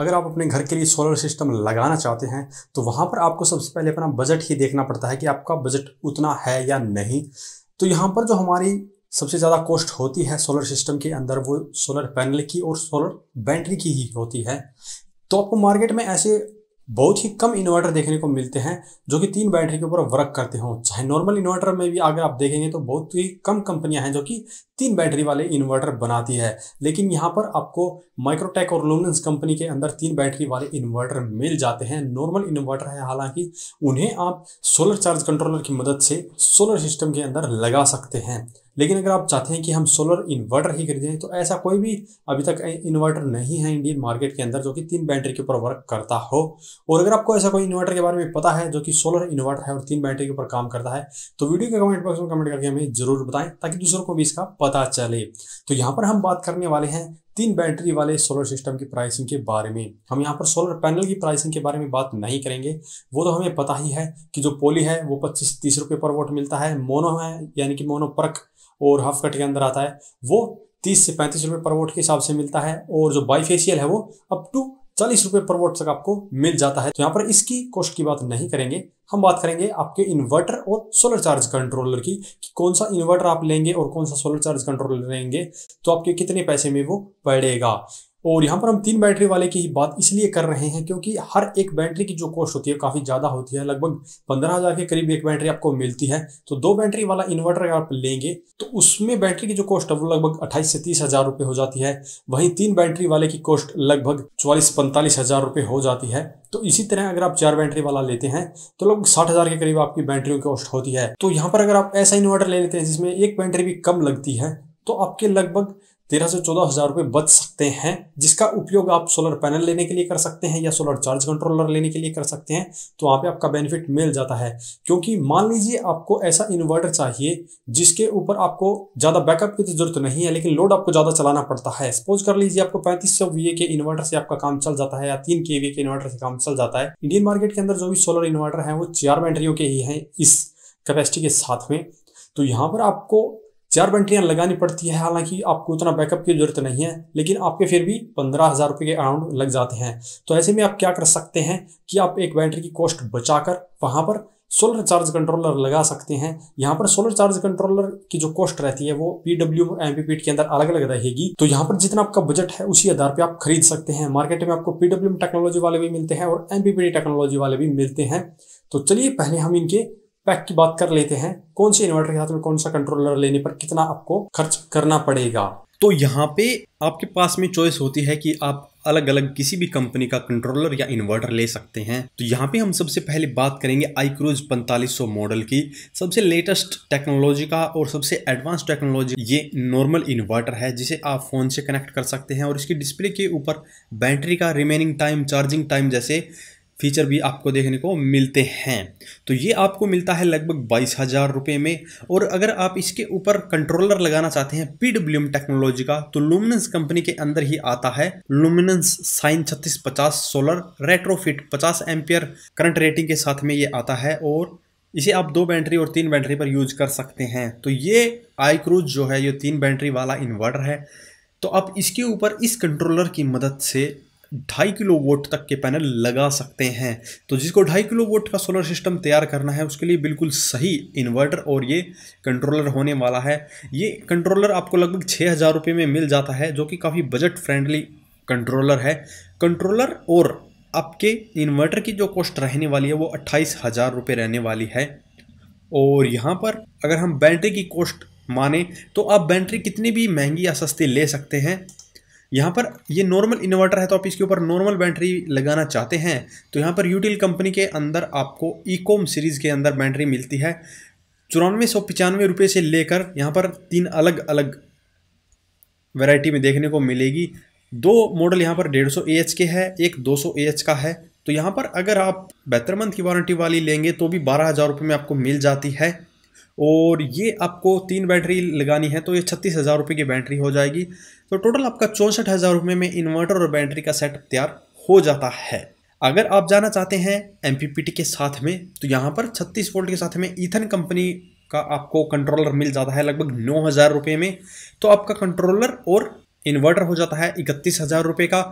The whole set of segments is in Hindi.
अगर आप अपने घर के लिए सोलर सिस्टम लगाना चाहते हैं तो वहाँ पर आपको सबसे पहले अपना बजट ही देखना पड़ता है कि आपका बजट उतना है या नहीं तो यहाँ पर जो हमारी सबसे ज़्यादा कॉस्ट होती है सोलर सिस्टम के अंदर वो सोलर पैनल की और सोलर बैटरी की ही होती है तो आपको मार्केट में ऐसे बहुत ही कम इन्वर्टर देखने को मिलते हैं जो कि तीन बैटरी के ऊपर वर्क करते हों चाहे नॉर्मल इन्वर्टर में भी अगर आप देखेंगे तो बहुत ही कम कंपनियां हैं जो कि तीन बैटरी वाले इन्वर्टर बनाती है लेकिन यहाँ पर आपको माइक्रोटेक और लुमिनस कंपनी के अंदर तीन बैटरी वाले इन्वर्टर मिल जाते हैं नॉर्मल इन्वर्टर है हालांकि उन्हें आप सोलर चार्ज कंट्रोलर की मदद से सोलर सिस्टम के अंदर लगा सकते हैं लेकिन अगर आप चाहते हैं कि हम सोलर इन्वर्टर ही खरीदें तो ऐसा कोई भी अभी तक इन्वर्टर नहीं है इंडियन मार्केट के अंदर जो कि तीन बैटरी के ऊपर वर्क करता हो और अगर आपको ऐसा कोई इन्वर्टर के बारे में पता है जो कि सोलर इन्वर्टर है और तीन बैटरी के ऊपर काम करता है तो वीडियो के कमेंट बॉक्स में कमेंट करके हमें जरूर बताएं ताकि दूसरों को भी इसका पता पता चले तो यहाँ पर हम बात करने वाले हैं तीन बैटरी वाले सोलर सिस्टम की प्राइसिंग के बारे में हम यहाँ पर सोलर पैनल की प्राइसिंग के बारे में बात नहीं करेंगे वो तो हमें पता ही है कि जो पोली है वो पच्चीस तीस रुपये पर वोट मिलता है मोनो है यानी कि मोनो परक और हाफ कट के अंदर आता है वो तीस से पैंतीस रुपये पर वोट के हिसाब से मिलता है और जो बाईफेशियल है वो अप टू चालीस रुपए पर वोट तक आपको मिल जाता है तो यहाँ पर इसकी कॉस्ट की बात नहीं करेंगे हम बात करेंगे आपके इन्वर्टर और सोलर चार्ज कंट्रोलर की कि कौन सा इन्वर्टर आप लेंगे और कौन सा सोलर चार्ज कंट्रोलर लेंगे तो आपके कितने पैसे में वो पड़ेगा और यहाँ पर हम तीन बैटरी वाले की बात इसलिए कर रहे हैं क्योंकि हर एक बैटरी की जो कॉस्ट होती है काफ़ी ज़्यादा होती है लगभग पंद्रह हज़ार के करीब एक बैटरी आपको मिलती है तो दो बैटरी वाला इन्वर्टर अगर आप लेंगे तो उसमें बैटरी की जो कॉस्ट है वो लगभग अट्ठाईस से तीस हज़ार रुपये हो जाती है वहीं तीन बैटरी वाले की कॉस्ट लगभग चौलीस पैंतालीस हज़ार रुपये हो जाती है तो इसी तरह अगर आप चार बैटरी वाला लेते हैं तो लगभग साठ हज़ार के करीब आपकी बैटरी की कॉस्ट होती है तो यहाँ पर अगर आप ऐसा इन्वर्टर ले लेते हैं जिसमें एक बैटरी भी कम लगती है तो आपके लगभग तेरह से चौदह हज़ार रुपये बच सकते हैं जिसका उपयोग आप सोलर पैनल लेने के लिए कर सकते हैं या सोलर चार्ज कंट्रोलर लेने के लिए कर सकते हैं तो वहाँ पे आपका बेनिफिट मिल जाता है क्योंकि मान लीजिए आपको ऐसा इन्वर्टर चाहिए जिसके ऊपर आपको ज़्यादा बैकअप की तो जरूरत नहीं है लेकिन लोड आपको ज़्यादा चलाना पड़ता है सपोज कर लीजिए आपको पैंतीस सौ के इन्वर्टर से आपका काम चल जाता है या तीन के के इन्वर्टर से काम चल जाता है इंडियन मार्केट के अंदर जो भी सोलर इन्वर्टर है वो चार बैटरियों के ही हैं इस कैपेसिटी के साथ में तो यहाँ पर आपको चार बैटरियाँ लगानी पड़ती है हालांकि आपको उतना बैकअप की ज़रूरत नहीं है लेकिन आपके फिर भी पंद्रह हज़ार रुपये के अराउंड लग जाते हैं तो ऐसे में आप क्या कर सकते हैं कि आप एक बैटरी की कॉस्ट बचाकर वहाँ पर सोलर चार्ज कंट्रोलर लगा सकते हैं यहाँ पर सोलर चार्ज कंट्रोलर की जो कॉस्ट रहती है वो पी डब्ल्यू एम पी के अंदर अलग अलग रहेगी तो यहाँ पर जितना आपका बजट है उसी आधार पर आप खरीद सकते हैं मार्केट में आपको पीडब्ल्यू टेक्नोलॉजी वाले भी मिलते हैं और एम टेक्नोलॉजी वाले भी मिलते हैं तो चलिए पहले हम इनके पैक की बात कर लेते हैं कौन से इन्वर्टर के साथ में कौन सा कंट्रोलर लेने पर कितना आपको खर्च करना पड़ेगा तो यहाँ पे आपके पास में चॉइस होती है कि आप अलग अलग किसी भी कंपनी का कंट्रोलर या इन्वर्टर ले सकते हैं तो यहाँ पे हम सबसे पहले बात करेंगे आईक्रोज 4500 मॉडल की सबसे लेटेस्ट टेक्नोलॉजी का और सबसे एडवांस टेक्नोलॉजी ये नॉर्मल इन्वर्टर है जिसे आप फ़ोन से कनेक्ट कर सकते हैं और इसकी डिस्प्ले के ऊपर बैटरी का रिमेनिंग टाइम चार्जिंग टाइम जैसे फीचर भी आपको देखने को मिलते हैं तो ये आपको मिलता है लगभग बाईस हज़ार रुपये में और अगर आप इसके ऊपर कंट्रोलर लगाना चाहते हैं पी टेक्नोलॉजी का तो लुमिनस कंपनी के अंदर ही आता है लुमिनस साइन छत्तीस पचास सोलर रेट्रोफिट पचास एम्पियर करंट रेटिंग के साथ में ये आता है और इसे आप दो बैटरी और तीन बैटरी पर यूज कर सकते हैं तो ये आईक्रूज जो है ये तीन बैटरी वाला इन्वर्टर है तो आप इसके ऊपर इस कंट्रोलर की मदद से ढाई किलो वोट तक के पैनल लगा सकते हैं तो जिसको ढाई किलो वोट का सोलर सिस्टम तैयार करना है उसके लिए बिल्कुल सही इन्वर्टर और ये कंट्रोलर होने वाला है ये कंट्रोलर आपको लगभग छः हज़ार रुपये में मिल जाता है जो कि काफ़ी बजट फ्रेंडली कंट्रोलर है कंट्रोलर और आपके इन्वर्टर की जो कॉस्ट रहने वाली है वो अट्ठाईस हज़ार रुपये रहने वाली है और यहाँ पर अगर हम बैटरी की कॉस्ट माने तो आप बैटरी कितनी भी महंगी या सस्ती ले सकते हैं यहाँ पर ये नॉर्मल इन्वर्टर है तो आप इसके ऊपर नॉर्मल बैटरी लगाना चाहते हैं तो यहाँ पर यूटिल कंपनी के अंदर आपको ईकोम सीरीज़ के अंदर बैटरी मिलती है चौरानवे सौ पचानवे रुपये से लेकर यहाँ पर तीन अलग अलग वैरायटी में देखने को मिलेगी दो मॉडल यहाँ पर डेढ़ सौ ए एच के है एक दो सौ ए एच का है तो यहाँ पर अगर आप बेहतर मंथ की वारंटी वाली लेंगे तो भी बारह हज़ार रुपये में आपको मिल जाती है और ये आपको तीन बैटरी लगानी है तो ये छत्तीस हज़ार रुपये की बैटरी हो जाएगी तो टोटल आपका चौंसठ हज़ार रुपये में इन्वर्टर और बैटरी का सेटअप तैयार हो जाता है अगर आप जाना चाहते हैं एम के साथ में तो यहाँ पर छत्तीस वोल्ट के साथ में ईथन कंपनी का आपको कंट्रोलर मिल जाता है लगभग नौ हज़ार रुपये में तो आपका कंट्रोलर और इन्वर्टर हो जाता है इकतीस हज़ार रुपये का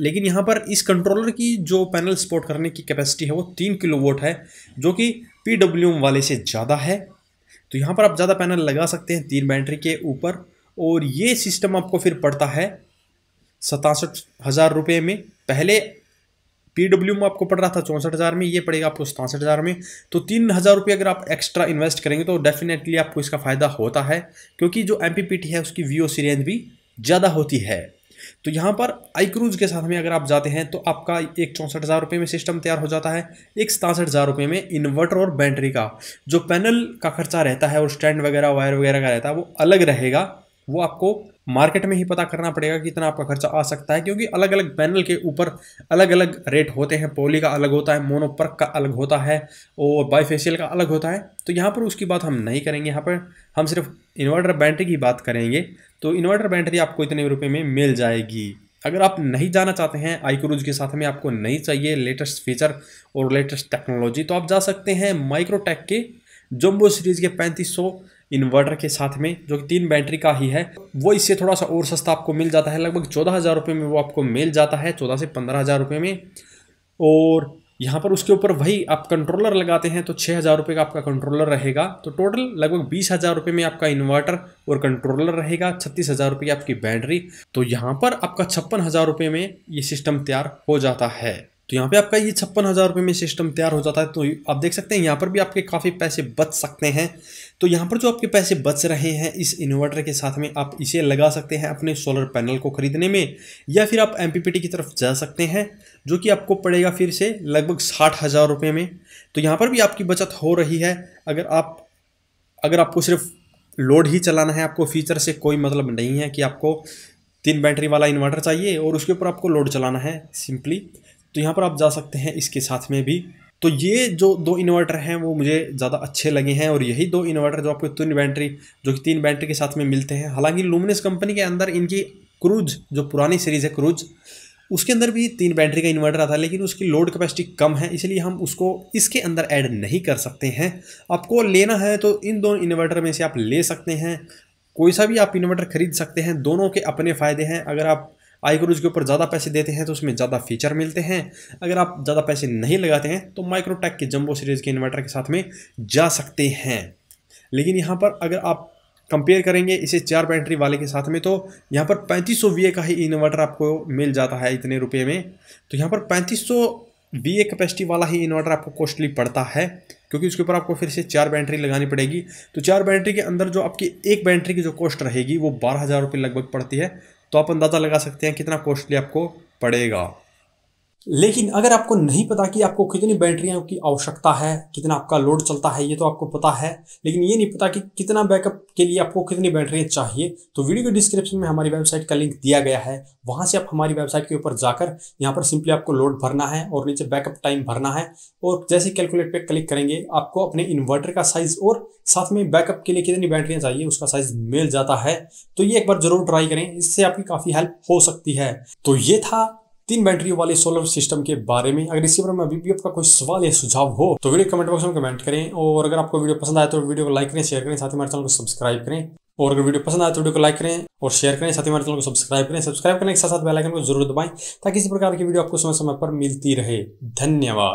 लेकिन यहाँ पर इस कंट्रोलर की जो पैनल सपोर्ट करने की कैपेसिटी है वो तीन किलो वोट है जो कि पी वाले से ज़्यादा है तो यहाँ पर आप ज़्यादा पैनल लगा सकते हैं तीन बैटरी के ऊपर और ये सिस्टम आपको फिर पड़ता है सतासठ हज़ार रुपये में पहले पी डब्ल्यू में आपको पड़ रहा था चौंसठ हज़ार में ये पड़ेगा आपको सतासठ हज़ार में तो तीन हज़ार रुपये अगर आप एक्स्ट्रा इन्वेस्ट करेंगे तो डेफिनेटली आपको इसका फ़ायदा होता है क्योंकि जो एम है उसकी वी ओ सी रेंज भी ज़्यादा होती है तो यहाँ पर आई क्रूज के साथ में अगर आप जाते हैं तो आपका एक चौंसठ हज़ार रुपये में सिस्टम तैयार हो जाता है एक सतासठ हज़ार रुपये में इन्वर्टर और बैटरी का जो पैनल का खर्चा रहता है और स्टैंड वगैरह वायर वगैरह का रहता है वो अलग रहेगा वो आपको मार्केट में ही पता करना पड़ेगा कि इतना आपका खर्चा आ सकता है क्योंकि अलग अलग पैनल के ऊपर अलग अलग रेट होते हैं पोली का अलग होता है मोनोपर्क का अलग होता है और बाईफेशियल का अलग होता है तो यहाँ पर उसकी बात हम नहीं करेंगे यहाँ पर हम सिर्फ इन्वर्टर बैटरी की बात करेंगे तो इन्वर्टर बैटरी आपको इतने रुपये में मिल जाएगी अगर आप नहीं जाना चाहते हैं आईक्रूज के साथ में आपको नहीं चाहिए लेटेस्ट फीचर और लेटेस्ट टेक्नोलॉजी तो आप जा सकते हैं माइक्रोटेक के जम्बो सीरीज़ के पैंतीस सौ इन्वर्टर के साथ में जो कि तीन बैटरी का ही है वो इससे थोड़ा सा और सस्ता आपको मिल जाता है लगभग चौदह हज़ार रुपये में वो आपको मिल जाता है चौदह से पंद्रह हज़ार रुपये में और यहाँ पर उसके ऊपर वही आप कंट्रोलर लगाते हैं तो छः हज़ार रुपये का आपका कंट्रोलर रहेगा तो टोटल लगभग बीस हज़ार रुपये में आपका इन्वर्टर और कंट्रोलर रहेगा छत्तीस हज़ार रुपये की आपकी बैटरी तो यहाँ पर आपका छप्पन हज़ार रुपये में ये सिस्टम तैयार हो जाता है तो यहाँ पे आपका ये छप्पन हज़ार रुपये में सिस्टम तैयार हो जाता है तो आप देख सकते हैं यहाँ पर भी आपके काफ़ी पैसे बच सकते हैं तो यहाँ पर जो आपके पैसे बच रहे हैं इस इन्वर्टर के साथ में आप इसे लगा सकते हैं अपने सोलर पैनल को ख़रीदने में या फिर आप एम की तरफ जा सकते हैं जो कि आपको पड़ेगा फिर से लगभग साठ हज़ार रुपये में तो यहाँ पर भी आपकी बचत हो रही है अगर आप अगर आपको सिर्फ लोड ही चलाना है आपको फीचर से कोई मतलब नहीं है कि आपको तीन बैटरी वाला इन्वर्टर चाहिए और उसके ऊपर आपको लोड चलाना है सिंपली तो यहाँ पर आप जा सकते हैं इसके साथ में भी तो ये जो दो इन्वर्टर हैं वो मुझे ज़्यादा अच्छे लगे हैं और यही दो इन्वर्टर जो आपको तीन बैटरी जो कि तीन बैटरी के साथ में मिलते हैं हालांकि लूमिनस कंपनी के अंदर इनकी क्रूज जो पुरानी सीरीज़ है क्रूज उसके अंदर भी तीन बैटरी का इन्वर्टर आता है लेकिन उसकी लोड कैपेसिटी कम है इसलिए हम उसको इसके अंदर ऐड नहीं कर सकते हैं आपको लेना है तो इन दोनों इन्वर्टर में से आप ले सकते हैं कोई सा भी आप इन्वर्टर खरीद सकते हैं दोनों के अपने फ़ायदे हैं अगर आप अगर उसके ऊपर ज़्यादा पैसे देते हैं तो उसमें ज़्यादा फीचर मिलते हैं अगर आप ज़्यादा पैसे नहीं लगाते हैं तो माइक्रोटेक के जम्बो सीरीज़ के इन्वर्टर के साथ में जा सकते हैं लेकिन यहाँ पर अगर आप कंपेयर करेंगे इसे चार बैटरी वाले के साथ में तो यहाँ पर पैंतीस सौ का ही इन्वर्टर आपको मिल जाता है इतने रुपये में तो यहाँ पर पैंतीस सौ बी ए कैपेसिटी वाला ही इन्वर्टर आपको कॉस्टली पड़ता है क्योंकि उसके ऊपर आपको फिर से चार बैटरी लगानी पड़ेगी तो चार बैटरी के अंदर जो आपकी एक बैटरी की जो कॉस्ट रहेगी वो बारह हज़ार रुपये लगभग पड़ती है तो आप अंदाज़ा लगा सकते हैं कितना कॉस्टली आपको पड़ेगा लेकिन अगर आपको नहीं पता कि आपको कितनी बैटरियों की आवश्यकता है कितना आपका लोड चलता है ये तो आपको पता है लेकिन ये नहीं पता कि कितना बैकअप के लिए आपको कितनी बैटरियाँ चाहिए तो वीडियो के डिस्क्रिप्शन में हमारी वेबसाइट का लिंक दिया गया है वहाँ से आप हमारी वेबसाइट के ऊपर जाकर यहाँ पर सिंपली आपको लोड भरना है और नीचे बैकअप टाइम भरना है और जैसे कैलकुलेट पर क्लिक करेंगे आपको अपने इन्वर्टर का साइज़ और साथ में बैकअप के लिए कितनी बैटरियाँ चाहिए उसका साइज़ मिल जाता है तो ये एक बार ज़रूर ट्राई करें इससे आपकी काफ़ी हेल्प हो सकती है तो ये था तीन बैटरियों वाले सोलर सिस्टम के बारे में अगर इसी पर में अभी भी आपका कोई सवाल या सुझाव हो तो वीडियो कमेंट बॉक्स में कमेंट करें और अगर आपको वीडियो पसंद आए तो वीडियो को लाइक करें शेयर करें साथ ही हमारे चैनल को सब्सक्राइब करें और अगर वीडियो पसंद आए तो वीडियो को लाइक करें और शेयर करें साथ ही हमारे चैनल को सब्सक्राइब करें सब्सक्राइब करने के साथ साथ बेलाइकन को जरूर दबाएं ताकि इसी प्रकार की वीडियो आपको समय समय पर मिलती रहे धन्यवाद